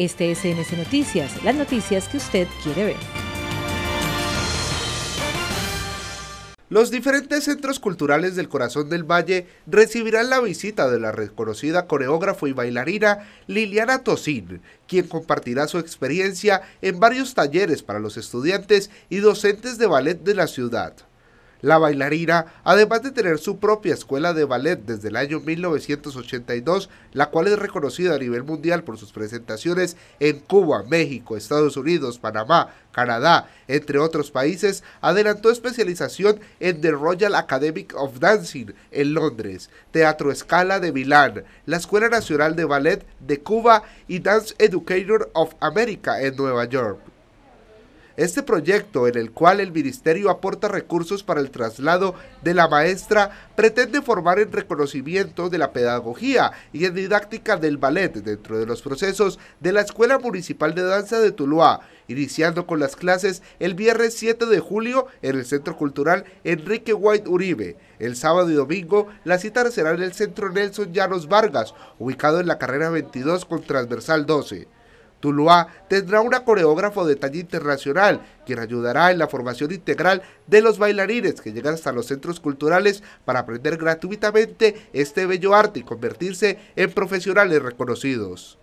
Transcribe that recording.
Este es NSNoticias, Noticias, las noticias que usted quiere ver. Los diferentes centros culturales del corazón del valle recibirán la visita de la reconocida coreógrafo y bailarina Liliana Tosin, quien compartirá su experiencia en varios talleres para los estudiantes y docentes de ballet de la ciudad. La bailarina, además de tener su propia escuela de ballet desde el año 1982, la cual es reconocida a nivel mundial por sus presentaciones en Cuba, México, Estados Unidos, Panamá, Canadá, entre otros países, adelantó especialización en The Royal Academy of Dancing en Londres, Teatro Escala de Milán, la Escuela Nacional de Ballet de Cuba y Dance Educator of America en Nueva York. Este proyecto, en el cual el Ministerio aporta recursos para el traslado de la maestra, pretende formar en reconocimiento de la pedagogía y en didáctica del ballet dentro de los procesos de la Escuela Municipal de Danza de Tuluá, iniciando con las clases el viernes 7 de julio en el Centro Cultural Enrique White Uribe. El sábado y domingo la cita será en el Centro Nelson Llanos Vargas, ubicado en la carrera 22 con transversal 12. Tuluá tendrá una coreógrafo de talla internacional, quien ayudará en la formación integral de los bailarines que llegan hasta los centros culturales para aprender gratuitamente este bello arte y convertirse en profesionales reconocidos.